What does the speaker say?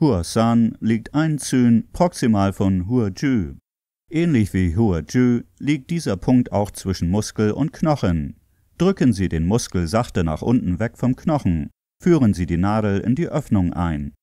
Hua San liegt ein einzün proximal von Hua Huazhu. Ähnlich wie Hua Huazhu liegt dieser Punkt auch zwischen Muskel und Knochen. Drücken Sie den Muskel sachte nach unten weg vom Knochen, führen Sie die Nadel in die Öffnung ein